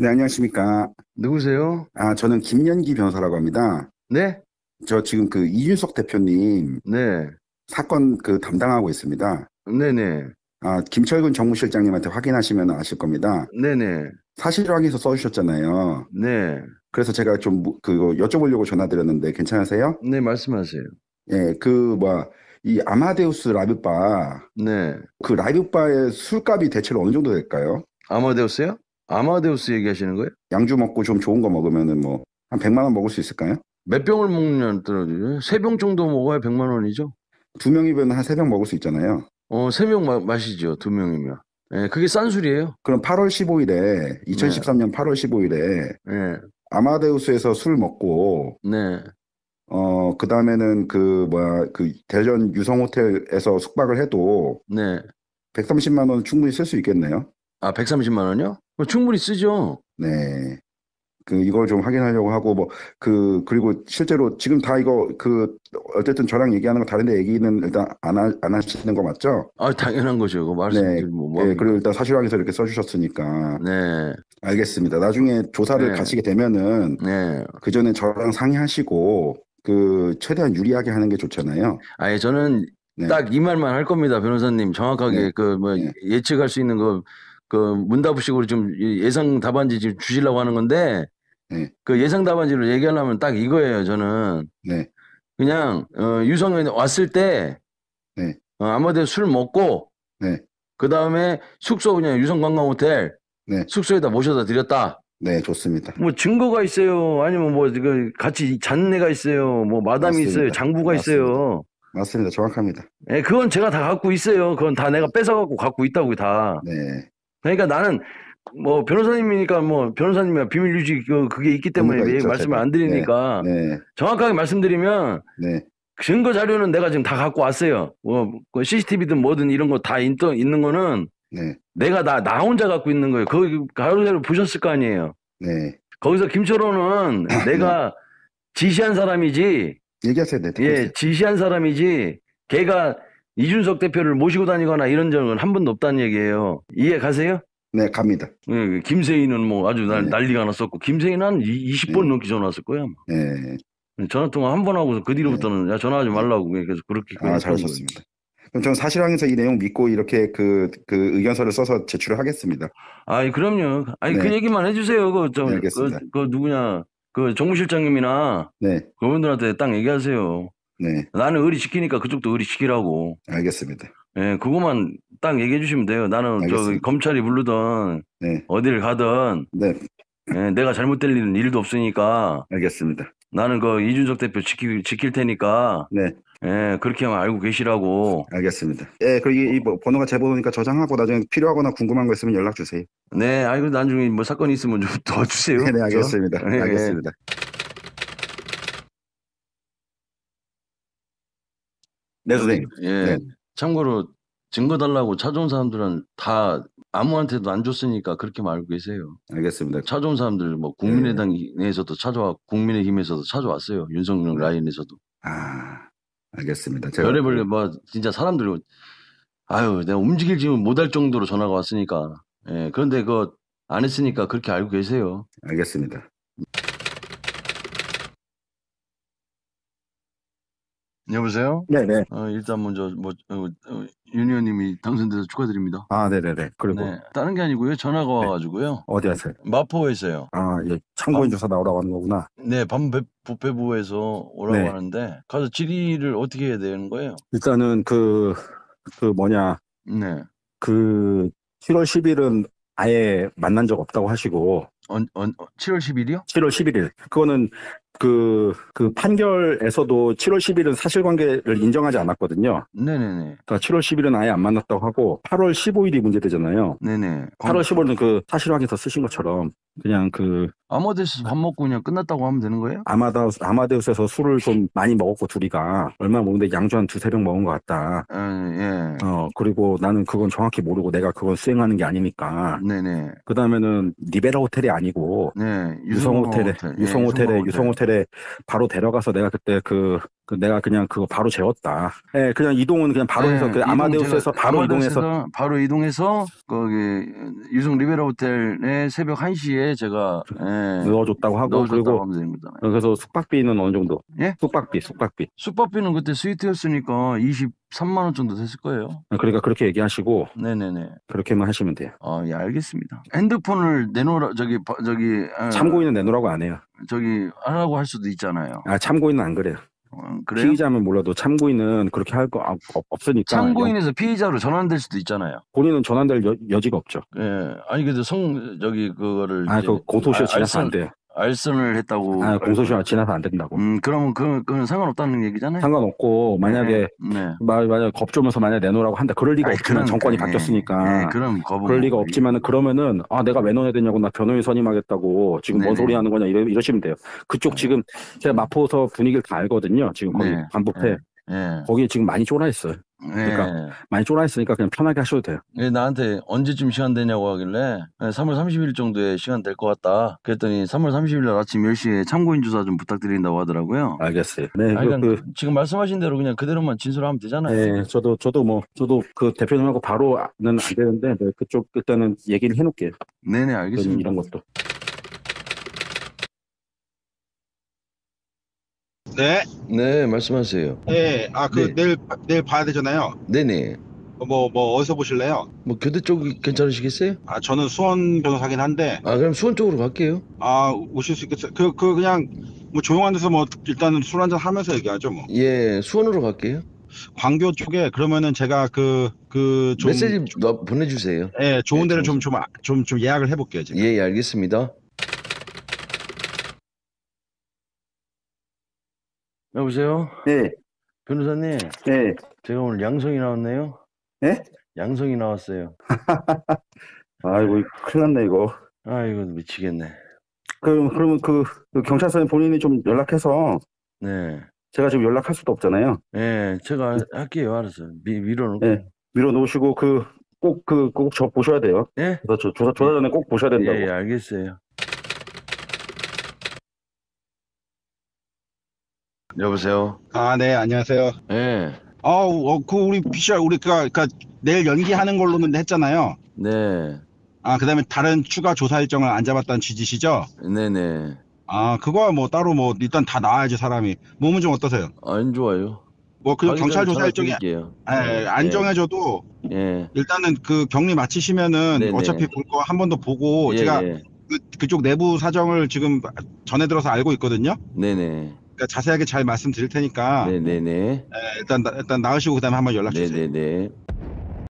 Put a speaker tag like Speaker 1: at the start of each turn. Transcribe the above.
Speaker 1: 네, 안녕하십니까. 누구세요? 아, 저는 김연기 변호사라고 합니다. 네? 저 지금 그 이준석 대표님 네. 사건 그 담당하고 있습니다. 네네. 아, 김철근 정무실장님한테 확인하시면 아실 겁니다. 네네. 사실 확인서 써주셨잖아요. 네. 그래서 제가 좀 그거 여쭤보려고 전화드렸는데 괜찮으세요? 네, 말씀하세요. 예, 그, 뭐야. 이 아마데우스 라비바. 네. 그 라비바의 술값이 대체로 어느 정도 될까요? 아마데우스요? 아마데우스 얘기하시는 거예요? 양주 먹고 좀 좋은 거 먹으면은 뭐한 100만 원 먹을 수 있을까요? 몇 병을 먹냐는떨어지세병 정도 먹어야
Speaker 2: 100만 원이죠.
Speaker 1: 두 명이면 한 세 병 먹을 수 있잖아요. 어, 세병 마시죠. 두 명이면. 예, 그게 싼 술이에요. 그럼 8월 15일에 2013년 네. 8월 15일에 네. 아마데우스에서 술 먹고 네. 어, 그다음에는 그 뭐야 그 대전 유성 호텔에서 숙박을 해도 네. 130만 원 충분히 쓸 수 있겠네요. 아, 130만 원요? 뭐 충분히 쓰죠. 네. 그 이걸 좀 확인하려고 하고 뭐 그 그리고 실제로 지금 다 이거 그 어쨌든 저랑 얘기하는 거 다른데 얘기는 일단 안, 안 하시는 거 맞죠? 아 당연한 거죠. 그말씀 네. 뭐 네, 그리고 일단 사실화해서 이렇게 써주셨으니까. 네. 알겠습니다. 나중에 조사를 네. 가시게 되면은 네. 그 전에 저랑 상의하시고 그 최대한 유리하게 하는 게 좋잖아요.
Speaker 2: 아예 저는 네. 딱이 말만 할 겁니다, 변호사님. 정확하게 네. 그뭐 네. 예측할 수 있는 거. 그 문답식으로 좀 예상 답안지 지금 주시려고 하는 건데 네. 그 예상 답안지로 얘기하려면 딱 이거예요. 저는 네. 그냥 어, 유성현 왔을 때 네. 어, 아마도 술 먹고 네. 그 다음에 숙소 그냥 유성관광호텔 네. 숙소에다 모셔다 드렸다. 네, 좋습니다. 뭐 증거가 있어요. 아니면 뭐 지금 같이 잔내가 있어요. 뭐 마담이 맞습니다. 있어요. 장부가 맞습니다. 있어요. 맞습니다. 정확합니다. 네, 그건 제가 다 갖고 있어요. 그건 다 내가 뺏어 갖고 갖고 있다고 다. 네. 그러니까 나는 뭐 변호사님이니까 뭐 변호사님이 비밀 유지 그, 그게 있기 때문에 있죠, 말씀을 제가. 안 드리니까 네, 네. 정확하게 말씀드리면 네. 증거 자료는 내가 지금 다 갖고 왔어요. 뭐 CCTV든 뭐 뭐든 이런 거 다 있는 거는 네. 내가 나, 나 혼자 갖고 있는 거예요. 그 가로자료 보셨을 거 아니에요. 네. 거기서 김철호는 네. 내가 지시한 사람이지. 얘기하세요, 네. 예, 지시한 사람이지. 걔가 이준석 대표를 모시고 다니거나 이런 적은 한 번도 없다는 얘기예요. 이해 가세요? 네, 갑니다. 네, 김세희는 뭐 아주 난, 네. 난리가 났었고 김세희는 한 20번 네. 넘게 전화 왔을 거예요. 네. 네. 전화 통화 한번하고그 뒤로부터는 네. 야, 전화하지 네. 말라고 계속 그렇게 아, 잘하셨습니다.
Speaker 1: 그럼 저는 사실상에서 이 내용 믿고 이렇게 그, 그 의견서를 써서 제출을 하겠습니다. 아
Speaker 2: 그럼요. 아니, 그 네. 그 얘기만 해주세요. 그, 저, 네, 그, 그, 누구냐. 그 정무실장님이나 네. 그분들한테 딱 얘기하세요. 네. 나는 의리시키니까 그쪽도 의리시키라고. 알겠습니다. 예, 네, 그거만 딱 얘기해 주시면 돼요. 나는 알겠습니다. 저 검찰이 부르든 네. 어디를 가든 네. 네, 내가 잘못될 일은 일도 없으니까. 알겠습니다. 나는 그 이준석 대표 지키, 지킬 테니까. 네. 예, 그렇게 알고 계시라고. 알겠습니다.
Speaker 1: 예, 그리고 이, 이 뭐 번호가 제 번호니까 저장하고 나중에 필요하거나 궁금한 거 있으면 연락 주세요.
Speaker 2: 네, 아이고 나중에 뭐 사건이 있으면 좀 도와주세요. 네, 네 알겠습니다. 네, 알겠습니다. 네. 네 선생님. 그러니까, 예. 네. 참고로 증거 달라고 찾아온 사람들은 다 아무한테도 안 줬으니까 그렇게 말고 계세요. 알겠습니다. 찾아온 사람들 뭐 국민의당 네. 내에서도 찾아왔 국민의힘에서도 찾아왔어요. 윤석열 네. 라인에서도. 아 알겠습니다. 제가 별의별 그 뭐 진짜 사람들 아유 내가 움직일지 못할 정도로 전화가 왔으니까. 예 그런데 그안 했으니까 그렇게 알고 계세요. 알겠습니다. 여보세요? 네네. 어, 일단 먼저 뭐 어, 어, 윤 의원님이 당선돼서 축하드립니다. 아, 네네네. 그리고 네, 다른 게 아니고요. 전화가 네.
Speaker 1: 와가지고요. 어디 하세요? 마포에있어요 아, 예. 참고인 조사 아. 나오라고 하는 거구나.
Speaker 2: 네, 반배 부패부에서 오라고 네. 하는데 가서 질의를 어떻게 해야 되는 거예요?
Speaker 1: 일단은 그, 그 뭐냐, 네. 그 7월 10일은 아예 만난 적 없다고 하시고, 언, 언, 7월 10일이요? 7월 11일. 그거는 그, 그 판결에서도 7월 10일은 사실관계를 인정하지 않았거든요. 네네네. 그러니까 7월 10일은 아예 안 만났다고 하고 8월 15일이 문제되잖아요. 네네. 8월 15일은 그 사실확인서 쓰신 것처럼 그냥 그 아마데우스 밥 먹고 그냥 끝났다고 하면 되는 거예요? 아마다우스 아마데우스에서 술을 좀 많이 먹었고 둘이가 얼마 먹는데 양주 한 두세 병 먹은 것 같다. 예, 예. 어 그리고 나는 그건 정확히 모르고 내가 그건 수행하는 게 아니니까. 네네. 그 다음에는 리베라 호텔이 아니고 네. 유성 호텔에 예, 유성 호텔에 유성 호텔. 에 호텔에 바로 데려가서 내가 그때 그그 내가 그냥 그거 바로 재웠다. 예, 그냥 이동은 그냥 바로 네, 해서 그 아마데우스에서 바로 아마데우스에서 이동해서
Speaker 2: 바로 이동해서 거기 유성 리베라 호텔에 새벽 1시에 제가 예, 넣어줬다고 하고 그리고 하면 됩니다. 예. 그래서 숙박비는
Speaker 1: 어느 정도? 예? 숙박비, 숙박비.
Speaker 2: 숙박비는 그때 스위트였으니까 23만 원 정도 됐을 거예요.
Speaker 1: 아, 그러니까 그렇게 얘기하시고 네네네. 그렇게만 하시면 돼요. 아, 예, 알겠습니다.
Speaker 2: 핸드폰을 내놓으라 저기 저기 아, 참고인은 내놓으라고 안 해요. 저기 하라고 할 수도 있잖아요.
Speaker 1: 아 참고인은 안 그래요. 어, 그래요? 피의자면 몰라도 참고인은 그렇게 할 거 없으니까 참고인에서
Speaker 2: 피의자로 전환될 수도 있잖아요.
Speaker 1: 본인은 전환될 여, 지가 없죠. 예,
Speaker 2: 아니 근데 성 저기 그거를 아, 그 고소시효 지나서 안 알선을 했다고. 아, 공소시효가 지나서 안 된다고. 음, 그러면 그, 그건 상관없다는 얘기잖아요. 상관없고 만약에 네. 네. 마, 만약 겁 주면서
Speaker 1: 만약 내놓으라고 한다. 그럴 리가 아니, 없지만 그러 정권이 예. 바뀌었으니까. 예, 그럼 거부. 그럴 리가 없지만은 그러면은 아 내가 왜 넣어야 되냐고 나 변호인 선임하겠다고 지금 뭔네 소리 하는 거냐 이러, 이러시면 돼요. 그쪽 지금 제가 마포서 분위기를 다 알거든요. 지금 거기 네. 반부패. 네. 거기에 지금 많이 쫄아 있어요. 그러니까 예. 많이 쫄아 있으니까 그냥 편하게 하셔도 돼요.
Speaker 2: 네, 나한테 언제쯤 시간 되냐고 하길래 3월 예, 30일 정도에 시간 될 것 같다. 그랬더니 3월 30일 날 아침 10시에 참고인 조사 좀 부탁드린다고 하더라고요. 알겠어요. 네, 아, 그, 그, 지금 말씀하신 대로 그냥 그대로만 진술하면 되잖아요. 네, 저도 저도
Speaker 1: 뭐 저도 그 대표님하고 바로는 안 되는데 네, 그쪽 일단은 얘기를 해놓을게요. 네네 알겠습니다. 이런 것도. 네. 네, 말씀하세요. 네. 아, 그 네. 내일 내일 봐야 되잖아요. 네네. 뭐뭐 어, 뭐 어디서 보실래요? 뭐 교대 쪽이 괜찮으시겠어요? 아, 저는 수원 변호사긴 한데 아, 그럼 수원 쪽으로 갈게요. 아, 오실 수 있겠어요? 그, 그 그냥 뭐 조용한 데서 뭐 일단은 술 한잔 하면서 얘기하죠, 뭐. 예, 수원으로 갈게요. 광교 쪽에 그러면은 제가 그 그좀 메시지 좀, 너- 보내주세요. 예, 좋은 데를 좀 좀 좀좀 네, 예약을 해
Speaker 2: 볼게요, 지금. 예, 예, 알겠습니다. 여보세요? 네, 변호사님, 네, 제가 오늘 양성이 나왔네요. 네? 양성이 나왔어요. 아이고, 큰일 났네, 이거.
Speaker 1: 아이고, 미치겠네. 그럼, 그러면 그, 그 경찰서에 본인이 좀 연락해서 네. 제가 지금 연락할 수도 없잖아요. 예, 제가 할게요. 알았어요. 미, 밀어놓고. 네, 밀어놓으시고 그, 꼭 그, 꼭저 보셔야 돼요. 예? 그래서 조사, 조사 전에 꼭 보셔야 된다고. 예, 예
Speaker 2: 알겠어요. 여보세요.
Speaker 1: 아, 네, 안녕하세요. 예. 아우, 어, 그 우리 피셜 우리 가 그러니까 내일 연기하는 걸로는 했잖아요. 네. 아, 그다음에 다른 추가 조사 일정을 안 잡았다는 취지시죠? 네네. 아, 그거 뭐 따로 뭐 일단 다 나와야지 사람이. 몸은 좀 어떠세요? 아, 안 좋아요. 뭐그 경찰 조사 일정이 드릴안 예, 네, 네. 정해져도 예. 일단은 그 격리 마치시면은 네네. 네. 어차피 볼 거 한 번 더 보고 예, 제가 예. 그, 그쪽 내부 사정을 지금 전해 들어서 알고 있거든요. 네네. 그러니까 자세하게 잘 말씀드릴 테니까 네네네. 예, 네, 네. 네, 일단 일단 나으시고 그다음에 한번 연락 주세요. 네네네.